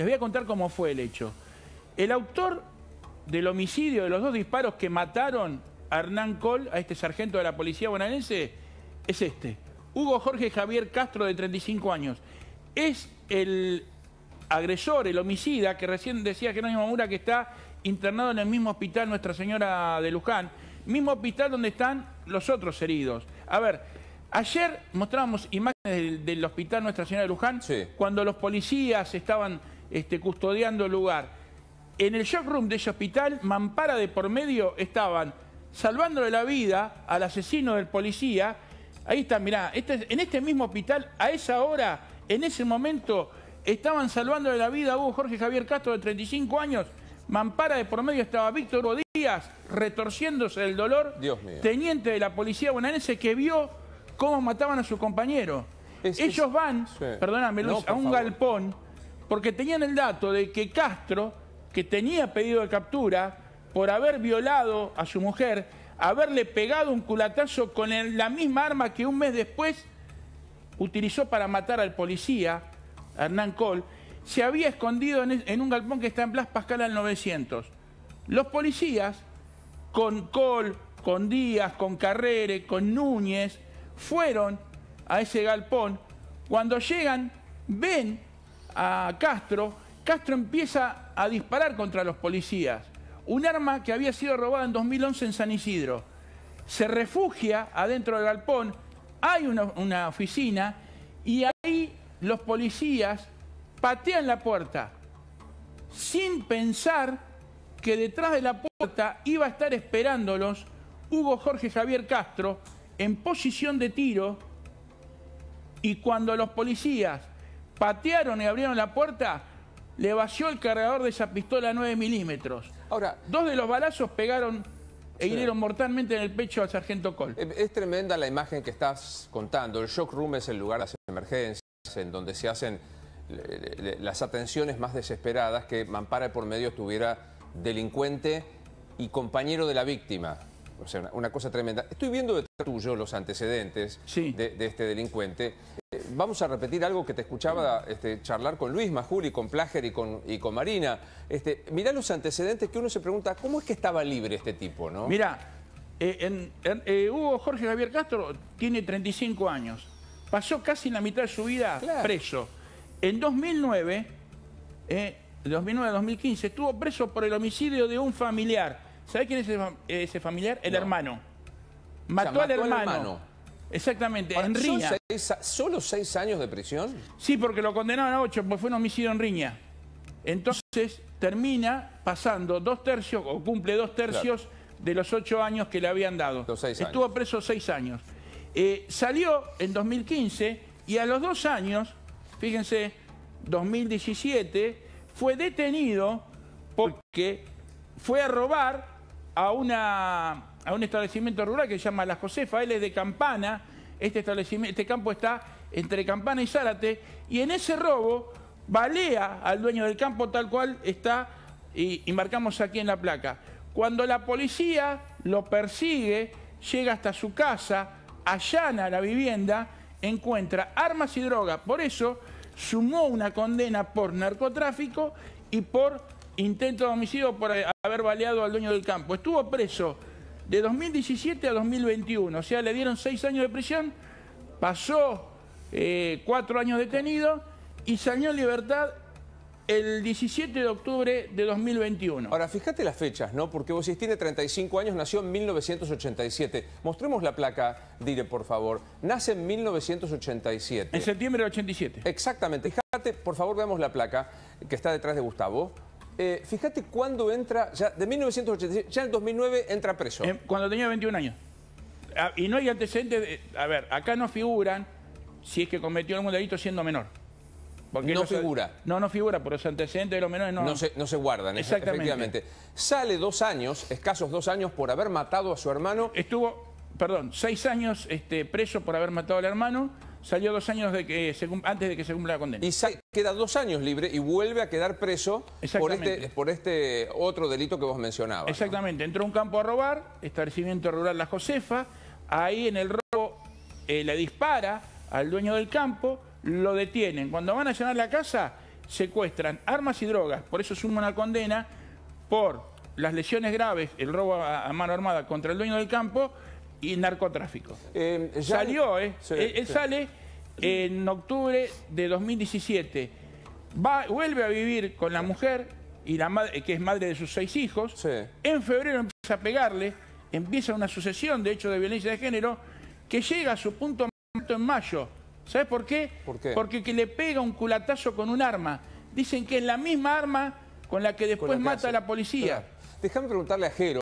Les voy a contar cómo fue el hecho. El autor del homicidio, de los dos disparos que mataron a Hernán Col, a este sargento de la policía bonaerense, es este. Hugo Jorge Javier Castro, de 35 años. Es el agresor, el homicida, que recién decía Gerónimo Mura que está internado en el mismo hospital Nuestra Señora de Luján, mismo hospital donde están los otros heridos. A ver, ayer mostrábamos imágenes del, hospital Nuestra Señora de Luján, cuando los policías estaban este, custodiando el lugar. En el shock room de ese hospital, mampara de por medio, estaban salvándole la vida al asesino del policía. Ahí está, mirá, este, en este mismo hospital, a esa hora, en ese momento, estaban de la vida a Hugo Jorge Javier Castro de 35 años. Mampara de por medio estaba Víctor Rodríguez retorciéndose del dolor, teniente de la policía bonaerense que vio cómo mataban a su compañero. Ellos van, perdóname a un galpón porque tenían el dato de que Castro, que tenía pedido de captura por haber violado a su mujer, haberle pegado un culatazo con la misma arma que un mes después utilizó para matar al policía, Hernán Col, se había escondido en, un galpón que está en Blas Pascal al 900. Los policías, con Col, con Díaz, con Carrere, con Núñez, fueron a ese galpón. Cuando llegan, ven a Castro, Castro empieza a disparar contra los policías. Un arma que había sido robada en 2011 en San Isidro. Se refugia adentro del galpón, hay una, oficina y ahí los policías patean la puerta sin pensar que detrás de la puerta iba a estar esperándolos Hugo Jorge Javier Castro en posición de tiro y cuando los policías patearon y abrieron la puerta, le vació el cargador de esa pistola 9 milímetros. Ahora, dos de los balazos pegaron e hirieron mortalmente en el pecho al sargento Col. Eh, es tremenda la imagen que estás contando. El shock room es el lugar de las emergencias, en donde se hacen las atenciones más desesperadas que Mampara por medio estuviera delincuente y compañero de la víctima. O sea, una, cosa tremenda. Estoy viendo detrás tuyo los antecedentes de, este delincuente vamos a repetir algo que te escuchaba este, charlar con Luis majuri, con Plager y con, y con Marina. Este, mirá los antecedentes que uno se pregunta, ¿cómo es que estaba libre este tipo? ¿no? Mirá, eh, eh, Hugo Jorge Javier Castro tiene 35 años. Pasó casi la mitad de su vida preso. En 2009, 2009-2015, eh, estuvo preso por el homicidio de un familiar. ¿Sabés quién es ese, familiar? El hermano. Mató, Al hermano Exactamente, en riña. ¿Solo seis años de prisión? Sí, porque lo condenaron a ocho, pues fue un homicidio en riña. Entonces termina pasando dos tercios, o cumple dos tercios de los ocho años que le habían dado. Estuvo preso seis años. Eh, salió en 2015 y a los dos años, fíjense, 2017, fue detenido porque fue a robar a una a un establecimiento rural que se llama La Josefa, él es de Campana, este, establecimiento, este campo está entre Campana y Zárate, y en ese robo balea al dueño del campo tal cual está, y, y marcamos aquí en la placa. Cuando la policía lo persigue, llega hasta su casa, allana la vivienda, encuentra armas y droga. Por eso sumó una condena por narcotráfico y por intento de homicidio por haber baleado al dueño del campo. Estuvo preso de 2017 a 2021. O sea, le dieron seis años de prisión, pasó eh, cuatro años detenido y salió en libertad el 17 de octubre de 2021. Ahora, fíjate las fechas, ¿no? Porque vos tiene 35 años, nació en 1987. Mostremos la placa, Dile, por favor. Nace en 1987. En septiembre de 87. Exactamente. Fíjate, por favor, veamos la placa que está detrás de Gustavo. Eh, fíjate cuándo entra, ya de 1986, ya en el 2009 entra preso. cuando tenía 21 años. Ah, y no hay antecedentes, a ver, acá no figuran si es que cometió algún delito siendo menor. no figura. No, no figura, por los antecedentes de los menores no... No se, guardan, Exactamente. Sale dos años, escasos dos años, por haber matado a su hermano. Estuvo, perdón, seis años este, preso por haber matado al hermano salió dos años de que antes de que se cumpla la condena. Y queda dos años libre y vuelve a quedar preso por este, por este otro delito que vos mencionabas. Exactamente, entró a un campo a robar, establecimiento rural La Josefa, ahí en el robo eh, le dispara al dueño del campo, lo detienen. Cuando van a llenar la casa, secuestran armas y drogas, por eso suma la condena por las lesiones graves, el robo a mano armada contra el dueño del campo y narcotráfico. Eh, Salió, ¿eh? él, eh, eh, sale en octubre de 2017. Va, vuelve a vivir con la mujer, y la madre, que es madre de sus seis hijos. En febrero empieza a pegarle, empieza una sucesión de hechos de violencia de género que llega a su punto en mayo. ¿Sabes por qué? Porque que le pega un culatazo con un arma. Dicen que es la misma arma con la que después mata a la policía. Déjame preguntarle a Jero.